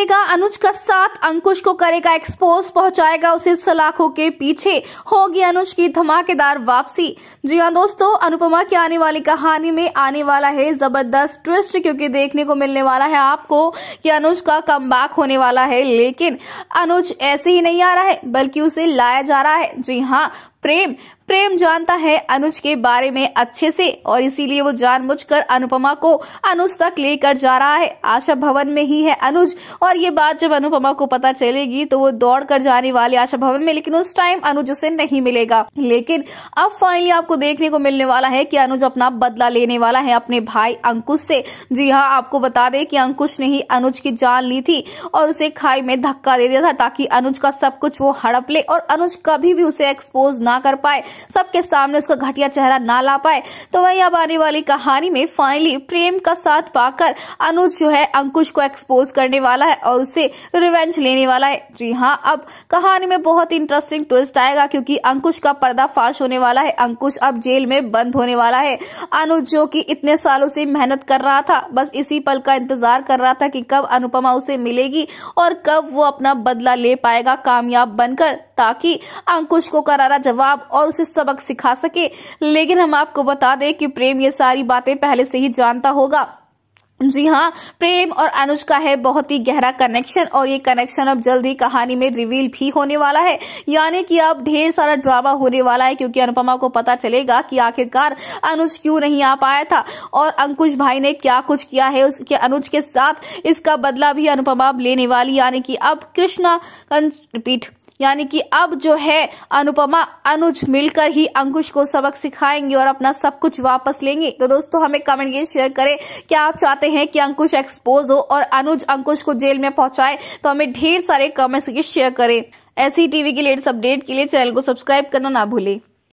देगा अनुज का साथ अंकुश को करेगा एक्सपोज पहुंचाएगा उसे सलाखों के पीछे होगी अनुज की धमाकेदार वापसी जी हाँ दोस्तों अनुपमा की आने वाली कहानी में आने वाला है जबरदस्त ट्विस्ट क्योंकि देखने को मिलने वाला है आपको कि अनुज का कम होने वाला है लेकिन अनुज ऐसे ही नहीं आ रहा है बल्कि उसे लाया जा रहा है जी हाँ प्रेम प्रेम जानता है अनुज के बारे में अच्छे से और इसीलिए वो जानबूझकर अनुपमा को अनुज तक लेकर जा रहा है आशा भवन में ही है अनुज और ये बात जब अनुपमा को पता चलेगी तो वो दौड़ कर जाने वाली आशा भवन में लेकिन उस टाइम अनुज उसे नहीं मिलेगा लेकिन अब फाइनली आपको देखने को मिलने वाला है की अनुज अपना बदला लेने वाला है अपने भाई अंकुश से जी हाँ आपको बता दें कि अंकुश ने ही अनुज की जान ली थी और उसे खाई में धक्का दे दिया था ताकि अनुज का सब कुछ वो हड़प ले और अनुज कभी भी उसे एक्सपोज न ना कर पाए सबके सामने उसका घटिया चेहरा ना ला पाए तो वही अब आने वाली कहानी में फाइनली प्रेम का साथ पाकर अनुज जो है अंकुश को एक्सपोज करने वाला है और उसे रिवेंज लेने वाला है जी हाँ अब कहानी में बहुत इंटरेस्टिंग ट्विस्ट आएगा क्योंकि अंकुश का पर्दाफाश होने वाला है अंकुश अब जेल में बंद होने वाला है अनुज जो कि इतने सालों से मेहनत कर रहा था बस इसी पल का इंतजार कर रहा था कि कब अनुपमा उसे मिलेगी और कब वो अपना बदला ले पाएगा कामयाब बनकर ताकि अंकुश को करारा जवाब और उसे सबक सिखा सके लेकिन हम आपको बता दें कि प्रेम ये सारी बातें पहले से ही जानता होगा जी हाँ प्रेम और अनुज का है बहुत ही गहरा कनेक्शन और ये कनेक्शन अब जल्द ही कहानी में रिवील भी होने वाला है यानी कि अब ढेर सारा ड्रामा होने वाला है क्योंकि अनुपमा को पता चलेगा कि आखिरकार अनुज क्यों नहीं आ पाया था और अंकुश भाई ने क्या कुछ किया है उसके अनुज के साथ इसका बदला भी अनुपमा लेने वाली यानी कि अब कृष्णा रिपीट यानी कि अब जो है अनुपमा अनुज मिलकर ही अंकुश को सबक सिखाएंगे और अपना सब कुछ वापस लेंगे तो दोस्तों हमें कमेंट ये शेयर करें क्या आप चाहते हैं कि अंकुश एक्सपोज हो और अनुज अंकुश को जेल में पहुंचाए तो हमें ढेर सारे कमेंट्स शेयर करें ऐसी टीवी के लेटेस्ट अपडेट के लिए चैनल को सब्सक्राइब करना ना भूलें